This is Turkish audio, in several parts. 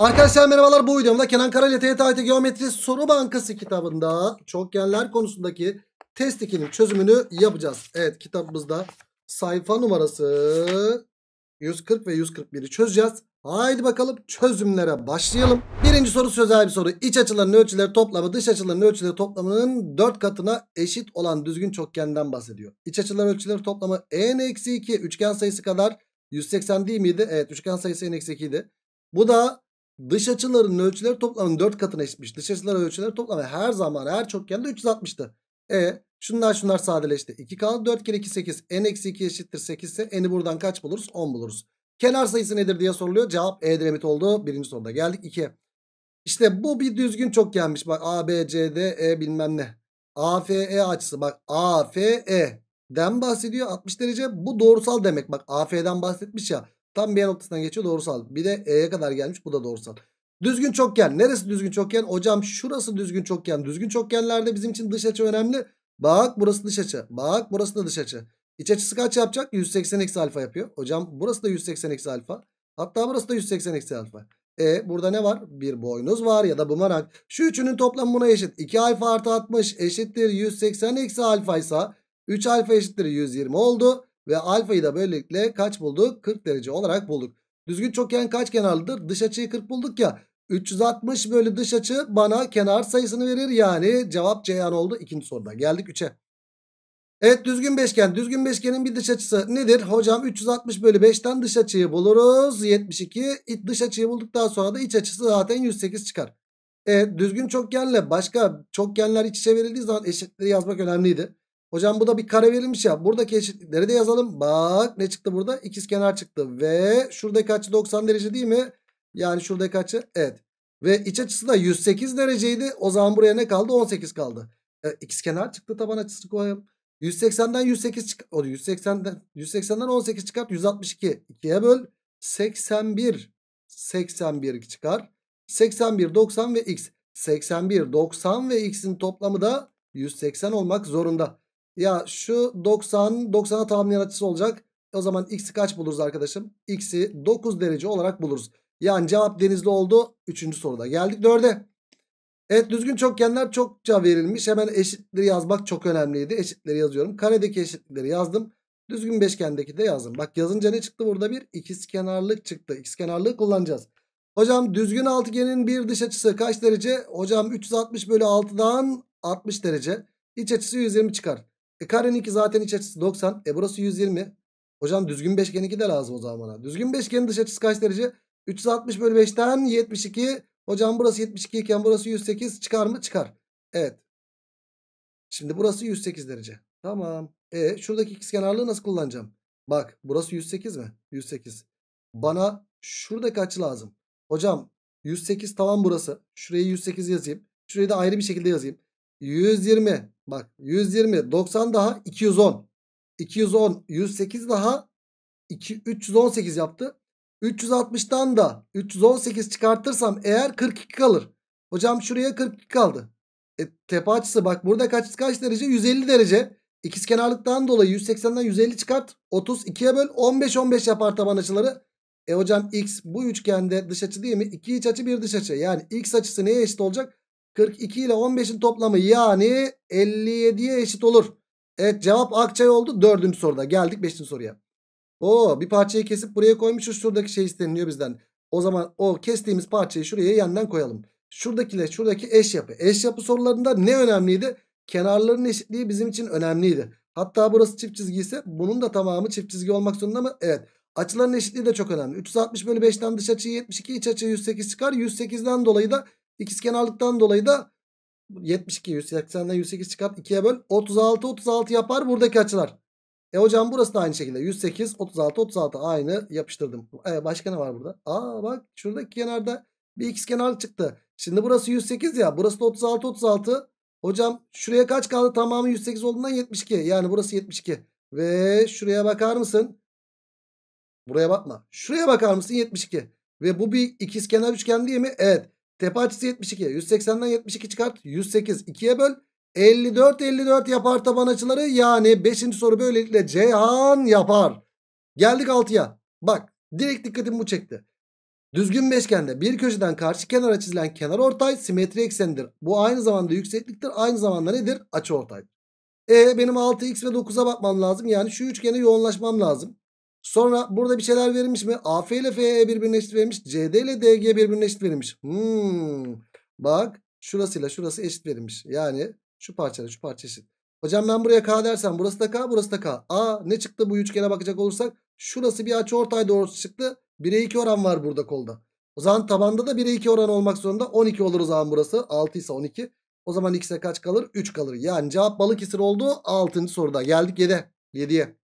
Arkadaşlar merhabalar bu videomda Kenan Karayla TYT Geometri Soru Bankası kitabında çokgenler konusundaki test 2'nin çözümünü yapacağız. Evet kitabımızda sayfa numarası 140 ve 141'i çözeceğiz. Haydi bakalım çözümlere başlayalım. Birinci soru sözel bir soru. İç açıların ölçüleri toplamı dış açıların ölçüleri toplamının 4 katına eşit olan düzgün çokgenden bahsediyor. İç açıların ölçüleri toplamı n-2 üçgen sayısı kadar 180 değil miydi? Evet üçgen sayısı n-2 idi. Bu da Dış açıların ölçüleri toplamının 4 katına eşitmiş. Dış açıların ölçüleri toplamı her zaman her çokgende 360'tı. E şunlar şunlar sadeleşti. 2 kaldı 4 kere 2 8. N eksi 2 eşittir 8 ise n'i buradan kaç buluruz? 10 buluruz. Kenar sayısı nedir diye soruluyor. Cevap E diremit oldu. Birinci soruda geldik 2. İşte bu bir düzgün çokgenmiş. Bak A, B, C, D, E bilmem ne. A, F, E açısı. Bak A, F, E den bahsediyor 60 derece. Bu doğrusal demek. Bak A, F'den bahsetmiş ya. Tam bir noktasından geçiyor doğrusal. Bir de E'ye kadar gelmiş bu da doğrusal. Düzgün çokgen. Neresi düzgün çokgen? Hocam şurası düzgün çokgen. Düzgün çokgenlerde bizim için dış açı önemli. Bak burası dış açı. Bak burası da dış açı. İç açısı kaç yapacak? 180 eksi alfa yapıyor. Hocam burası da 180 eksi alfa. Hatta burası da 180 eksi alfa. E burada ne var? Bir boynuz var ya da bumerang. Şu üçünün toplamı buna eşit. 2 alfa artı 60 eşittir 180 eksi alfa ise 3 alfa eşittir 120 oldu. Ve alfayı da böylelikle kaç bulduk? 40 derece olarak bulduk. Düzgün çokgen kaç kenarlıdır? Dış açıyı 40 bulduk ya. 360 bölü dış açı bana kenar sayısını verir. Yani cevap Ceyhan oldu. ikinci soruda geldik 3'e. Evet düzgün beşgen. Düzgün beşgenin bir dış açısı nedir? Hocam 360 bölü 5'ten dış açıyı buluruz. 72 dış açıyı bulduktan sonra da iç açısı zaten 108 çıkar. Evet düzgün çokgenle başka çokgenler iç içe verildiği zaman eşitleri yazmak önemliydi. Hocam bu da bir kare verilmiş ya. Buradaki eşitlikleri de yazalım. Bak ne çıktı burada? İkiz kenar çıktı. Ve şuradaki açı 90 derece değil mi? Yani şuradaki açı evet. Ve iç açısı da 108 dereceydi. O zaman buraya ne kaldı? 18 kaldı. E, ikiz kenar çıktı taban açısı koyalım. 180'den 108 çık 180'den 180'den 18 çıkart 162. 2'ye böl 81. 81 çıkar. 81 90 ve x. 81 90 ve x'in toplamı da 180 olmak zorunda. Ya şu 90 90'a tamamlayan açısı olacak. O zaman x'i kaç buluruz arkadaşım? X'i 9 derece olarak buluruz. Yani cevap denizli oldu. Üçüncü soruda geldik dörde. Evet düzgün çokgenler çokça verilmiş. Hemen eşitleri yazmak çok önemliydi. Eşitleri yazıyorum. Karedeki eşitleri yazdım. Düzgün beşgendeki de yazdım. Bak yazınca ne çıktı burada? Bir ikiz kenarlık çıktı. İkiz kenarlığı kullanacağız. Hocam düzgün altıgenin bir dış açısı kaç derece? Hocam 360 bölü 6'dan 60 derece. İç açısı 120 çıkar. E karenin 2 zaten iç açısı 90. E burası 120. Hocam düzgün beşgen 2 de lazım o zaman bana. Düzgün beşgenin dış açısı kaç derece? 360 bölü 5'ten 72. Hocam burası 72 iken burası 108 çıkar mı? Çıkar. Evet. Şimdi burası 108 derece. Tamam. E şuradaki ikizkenarlığı nasıl kullanacağım? Bak burası 108 mi? 108. Bana şuradaki açı lazım. Hocam 108 tamam burası. Şurayı 108 yazayım. Şurayı da ayrı bir şekilde yazayım. 120. Bak 120. 90 daha 210. 210. 108 daha 2, 318 yaptı. 360'dan da 318 çıkartırsam eğer 42 kalır. Hocam şuraya 42 kaldı. E, tepe açısı bak burada kaç kaç derece? 150 derece. ikiz kenarlıktan dolayı 180'den 150 çıkart. 30 2'ye böl 15 15 yapar taban açıları. E hocam x bu üçgende dış açı değil mi? 2 iç açı bir dış açı. Yani x açısı neye eşit olacak? 42 ile 15'in toplamı yani 57'ye eşit olur. Evet cevap Akçay oldu. Dördüncü soruda geldik beşinci soruya. Oo bir parçayı kesip buraya koymuşuz. Şuradaki şey isteniliyor bizden. O zaman o kestiğimiz parçayı şuraya yandan koyalım. Şuradakiyle şuradaki eş yapı. Eş yapı sorularında ne önemliydi? Kenarların eşitliği bizim için önemliydi. Hatta burası çift çizgi ise bunun da tamamı çift çizgi olmak zorunda mı? Evet. Açıların eşitliği de çok önemli. 360 bölü 5'ten dış açı 72 iç açı 108 çıkar. 108'den dolayı da İkizkenarlıktan dolayı da 72 180'den 108 çıkart 2'ye böl 36 36 yapar buradaki açılar. E hocam burası da aynı şekilde 108 36 36 aynı yapıştırdım. E başka ne var burada? Aa bak şuradaki kenarda bir ikizkenarlık çıktı. Şimdi burası 108 ya burası da 36 36. Hocam şuraya kaç kaldı? Tamamı 108 olduğundan 72. Yani burası 72. Ve şuraya bakar mısın? Buraya bakma. Şuraya bakar mısın? 72. Ve bu bir ikizkenar üçgen değil mi? Evet. Tepe açısı 72. 180'den 72 çıkart. 108. 2'ye böl. 54 54 yapar taban açıları. Yani 5. soru böylelikle Ceyhan yapar. Geldik 6'ya. Bak direkt dikkatimi bu çekti. Düzgün beşgende bir köşeden karşı kenara çizilen kenar ortay simetri eksenidir. Bu aynı zamanda yüksekliktir. Aynı zamanda nedir? Açı ortay. E benim 6x ve 9'a bakmam lazım. Yani şu üçgene yoğunlaşmam lazım. Sonra burada bir şeyler verilmiş mi? AF ile FE birbirine eşit verilmiş. CD ile DG birbirine eşit verilmiş. Hmm. Bak şurasıyla şurası eşit verilmiş. Yani şu parçayla şu parça eşit. Hocam ben buraya K dersem burası da K burası da K. A ne çıktı bu üçgene bakacak olursak şurası bir açı ortay doğrusu çıktı. 1'e 2 oran var burada kolda. O zaman tabanda da 1'e 2 oran olmak zorunda 12 olur o zaman burası. 6 ise 12. O zaman x'e kaç kalır? 3 kalır. Yani cevap balık isir oldu. 6. soruda geldik 7'ye. 7'ye.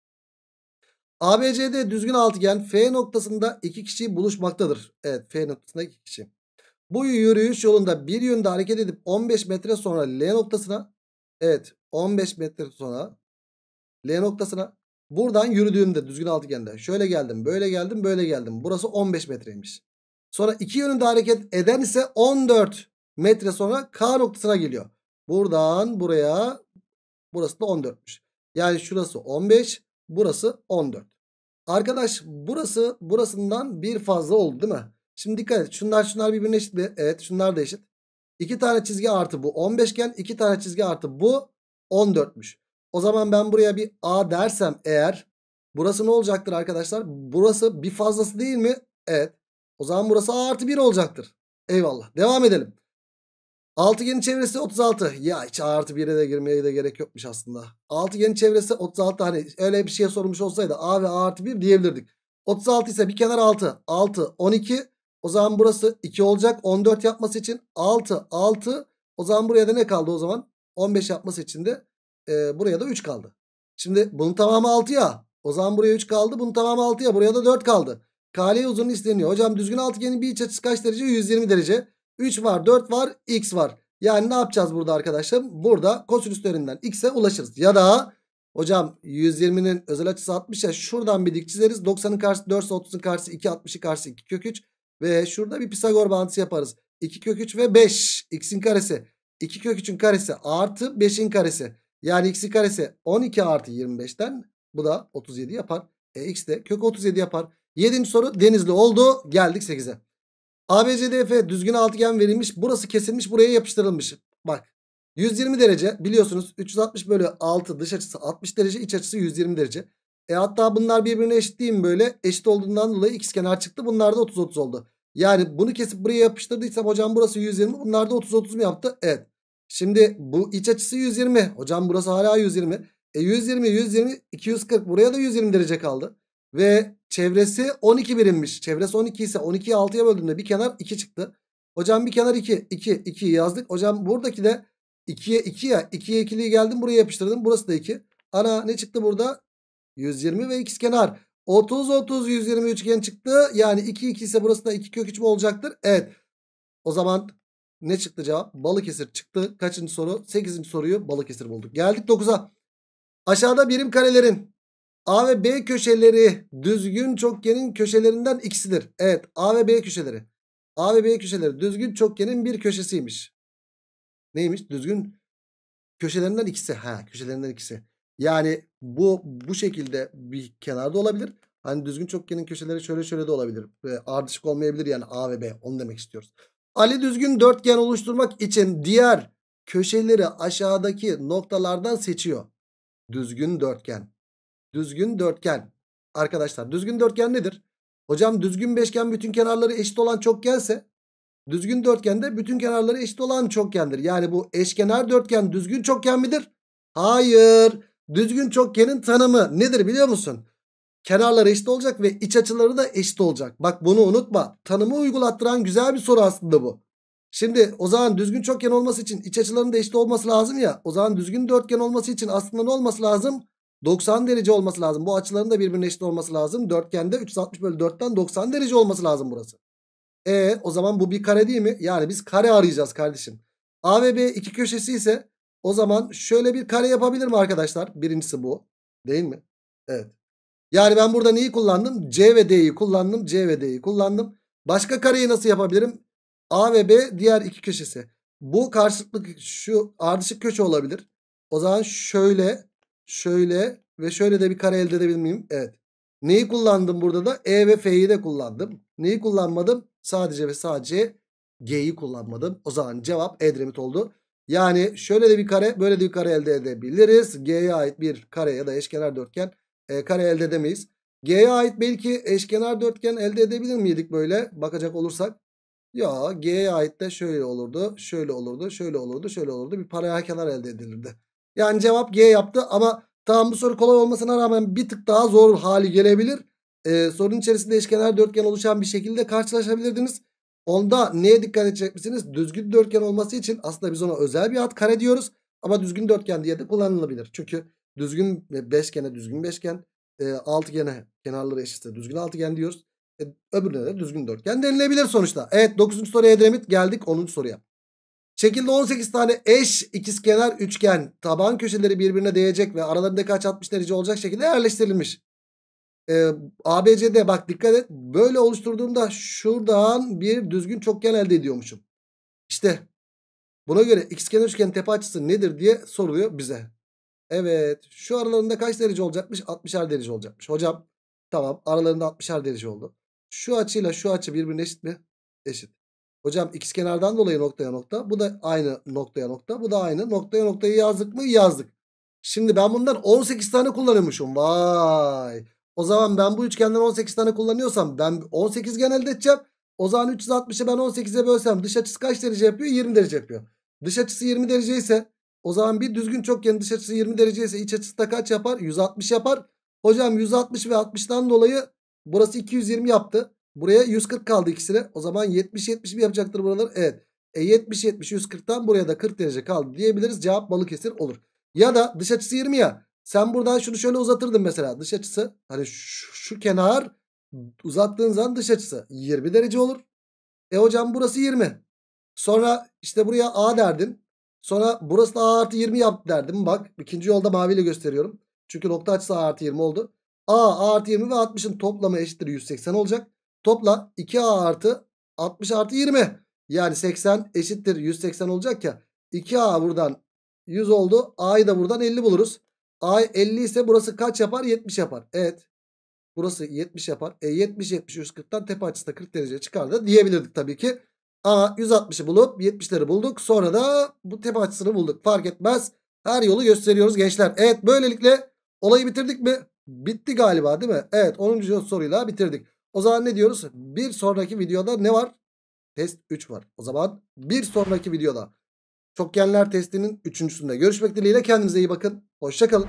ABCD düzgün altıgen F noktasında iki kişi buluşmaktadır. Evet F noktasında iki kişi. Bu yürüyüş yolunda bir yönde hareket edip 15 metre sonra L noktasına evet 15 metre sonra L noktasına buradan yürüdüğümde düzgün altıgende şöyle geldim böyle geldim böyle geldim. Burası 15 metreymiş. Sonra iki yönünde hareket eden ise 14 metre sonra K noktasına geliyor. Buradan buraya burası da 14'müş. Yani şurası 15 Burası 14. Arkadaş burası burasından bir fazla oldu değil mi? Şimdi dikkat et. Şunlar şunlar birbirine eşit mi? Evet şunlar da eşit. 2 tane çizgi artı bu 15 iken 2 tane çizgi artı bu 14'müş. O zaman ben buraya bir A dersem eğer burası ne olacaktır arkadaşlar? Burası bir fazlası değil mi? Evet. O zaman burası A artı 1 olacaktır. Eyvallah. Devam edelim. Altıgenin çevresi 36. Ya hiç A artı 1'e de girmeye de gerek yokmuş aslında. Altıgenin çevresi 36. Hani öyle bir şey sormuş olsaydı A ve A artı 1 diyebilirdik. 36 ise bir kenar 6. 6, 12. O zaman burası 2 olacak. 14 yapması için 6, 6. O zaman buraya da ne kaldı o zaman? 15 yapması için de e, buraya da 3 kaldı. Şimdi bunun tamamı 6 ya. O zaman buraya 3 kaldı. Bunun tamamı 6 ya. Buraya da 4 kaldı. Kale uzunluğu isteniyor. Hocam düzgün altıgenin bir iç açısı kaç derece? 120 derece. 3 var 4 var x var. Yani ne yapacağız burada arkadaşlarım? Burada kosinüslerinden x'e ulaşırız. Ya da hocam 120'nin özel açısı 60 ya şuradan bir dik çizeriz. 90'ın karşısı 4 30'un karşısı 2 60'ı karşısı 2 kök 3. Ve şurada bir Pisagor bağıntısı yaparız. 2 kök 3 ve 5 x'in karesi. 2 kök 3'ün karesi artı 5'in karesi. Yani x'in karesi 12 artı 25'ten bu da 37 yapar. E, x de kök 37 yapar. 7. soru denizli oldu. Geldik 8'e. ABCDF düzgün altıgen verilmiş. Burası kesilmiş buraya yapıştırılmış. Bak 120 derece biliyorsunuz 360 bölü 6 dış açısı 60 derece iç açısı 120 derece. E hatta bunlar birbirine eşit değil mi böyle? Eşit olduğundan dolayı x kenar çıktı. Bunlar da 30-30 oldu. Yani bunu kesip buraya yapıştırdıysam hocam burası 120. Bunlar da 30-30 mu yaptı? Evet. Şimdi bu iç açısı 120. Hocam burası hala 120. E 120, 120, 240. Buraya da 120 derece kaldı. Ve çevresi 12 birimmiş. Çevresi 12 ise 12'yi 6'ya böldüğümde bir kenar 2 çıktı. Hocam bir kenar 2. 2. 2'yi yazdık. Hocam buradaki de 2'ye 2 ya. 2'ye 2'liyi geldim buraya yapıştırdım. Burası da 2. Ana ne çıktı burada? 120 ve x kenar. 30 30 120 üçgen çıktı. Yani 2 2 ise burası da 2 kök 3 mü olacaktır? Evet. O zaman ne çıktı cevap? Balıkesir çıktı. Kaçıncı soru? 8. soruyu Balıkesir bulduk. Geldik 9'a. Aşağıda birim karelerin A ve B köşeleri düzgün çokgenin köşelerinden ikisidir. Evet A ve B köşeleri. A ve B köşeleri düzgün çokgenin bir köşesiymiş. Neymiş? Düzgün köşelerinden ikisi. Ha köşelerinden ikisi. Yani bu bu şekilde bir kenarda olabilir. Hani düzgün çokgenin köşeleri şöyle şöyle de olabilir. ardışık olmayabilir yani A ve B. Onu demek istiyoruz. Ali düzgün dörtgen oluşturmak için diğer köşeleri aşağıdaki noktalardan seçiyor. Düzgün dörtgen. Düzgün dörtgen. Arkadaşlar düzgün dörtgen nedir? Hocam düzgün beşgen bütün kenarları eşit olan çokgense düzgün de bütün kenarları eşit olan çokgendir. Yani bu eşkenar dörtgen düzgün çokgen midir? Hayır. Düzgün çokgenin tanımı nedir biliyor musun? Kenarları eşit olacak ve iç açıları da eşit olacak. Bak bunu unutma. Tanımı uygulattıran güzel bir soru aslında bu. Şimdi o zaman düzgün çokgen olması için iç açılarının da eşit olması lazım ya. O zaman düzgün dörtgen olması için aslında ne olması lazım? 90 derece olması lazım. Bu açıların da birbirine eşit olması lazım. Dörtgende 360 bölü 4'ten 90 derece olması lazım burası. E o zaman bu bir kare değil mi? Yani biz kare arayacağız kardeşim. A ve B iki köşesi ise o zaman şöyle bir kare yapabilir mi arkadaşlar? Birincisi bu. Değil mi? Evet. Yani ben burada neyi kullandım? C ve D'yi kullandım. C ve D'yi kullandım. Başka kareyi nasıl yapabilirim? A ve B diğer iki köşesi. Bu karşılıklı şu ardışık köşe olabilir. O zaman şöyle Şöyle ve şöyle de bir kare elde edebilir Evet. Neyi kullandım burada da? E ve F'yi de kullandım. Neyi kullanmadım? Sadece ve sadece G'yi kullanmadım. O zaman cevap Edremit oldu. Yani şöyle de bir kare böyle de bir kare elde edebiliriz. G'ye ait bir kare ya da eşkenar dörtgen e, kare elde edemeyiz. G'ye ait belki eşkenar dörtgen elde edebilir miydik böyle bakacak olursak? Ya G'ye ait de şöyle olurdu, şöyle olurdu, şöyle olurdu, şöyle olurdu. Bir paralel kenar elde edilirdi. Yani cevap G yaptı ama tamam bu soru kolay olmasına rağmen bir tık daha zor hali gelebilir. Ee, sorunun içerisinde eşkenar dörtgen oluşan bir şekilde karşılaşabilirdiniz. Onda neye dikkat edecek misiniz? Düzgün dörtgen olması için aslında biz ona özel bir hat kare diyoruz. Ama düzgün dörtgen diye de kullanılabilir. Çünkü düzgün beşgene düzgün beşgen, e, altıgene kenarları eşitse düzgün altıgen diyoruz. E, öbürüne de düzgün dörtgen denilebilir sonuçta. Evet 9. soruya Edremit geldik 10. soruya. Şekilde 18 tane eş ikizkenar üçgen taban köşeleri birbirine değecek ve aralarındaki açı 60 derece olacak şekilde yerleştirilmiş. Ee, ABC'de bak dikkat et böyle oluşturduğumda şuradan bir düzgün çokgen elde ediyormuşum. İşte buna göre ikizkenar üçgen tepe açısı nedir diye soruluyor bize. Evet şu aralarında kaç derece olacakmış? 60'er derece olacakmış. Hocam tamam aralarında 60'er derece oldu. Şu açıyla şu açı birbirine eşit mi? Eşit. Hocam x kenardan dolayı noktaya nokta. Bu da aynı noktaya nokta. Bu da aynı noktaya noktayı yazdık mı yazdık. Şimdi ben bundan 18 tane kullanıyormuşum. Vay. O zaman ben bu üçgenden 18 tane kullanıyorsam ben 18 gen elde edeceğim. O zaman 360'ı ben 18'e bölsem dış açısı kaç derece yapıyor? 20 derece yapıyor. Dış açısı 20 derece ise o zaman bir düzgün çokgen dış açısı 20 derece ise iç açısı da kaç yapar? 160 yapar. Hocam 160 ve 60'dan dolayı burası 220 yaptı. Buraya 140 kaldı ikisine. O zaman 70-70 yapacaktır buralar? Evet. E 70-70-140'tan buraya da 40 derece kaldı diyebiliriz. Cevap Balıkesir olur. Ya da dış açısı 20 ya. Sen buradan şunu şöyle uzatırdın mesela. Dış açısı hani şu, şu kenar uzattığın zaman dış açısı 20 derece olur. E hocam burası 20. Sonra işte buraya A derdin. Sonra burası da A artı 20 yap derdim. Bak ikinci yolda maviyle gösteriyorum. Çünkü nokta açısı A artı 20 oldu. A, A artı 20 ve 60'ın toplamı eşittir 180 olacak. Topla 2A artı 60 artı 20. Yani 80 eşittir 180 olacak ya. 2A buradan 100 oldu. A'yı da buradan 50 buluruz. A 50 ise burası kaç yapar? 70 yapar. Evet. Burası 70 yapar. E 70 70 140'tan tepe açısı da 40 derece çıkardı diyebilirdik tabii ki. A 160'ı bulup 70'leri bulduk. Sonra da bu tepe açısını bulduk. Fark etmez. Her yolu gösteriyoruz gençler. Evet böylelikle olayı bitirdik mi? Bitti galiba değil mi? Evet 10. soruyla bitirdik. O zaman ne diyoruz? Bir sonraki videoda ne var? Test 3 var. O zaman bir sonraki videoda çokgenler testinin üçüncüsünde görüşmek dileğiyle kendinize iyi bakın. Hoşçakalın.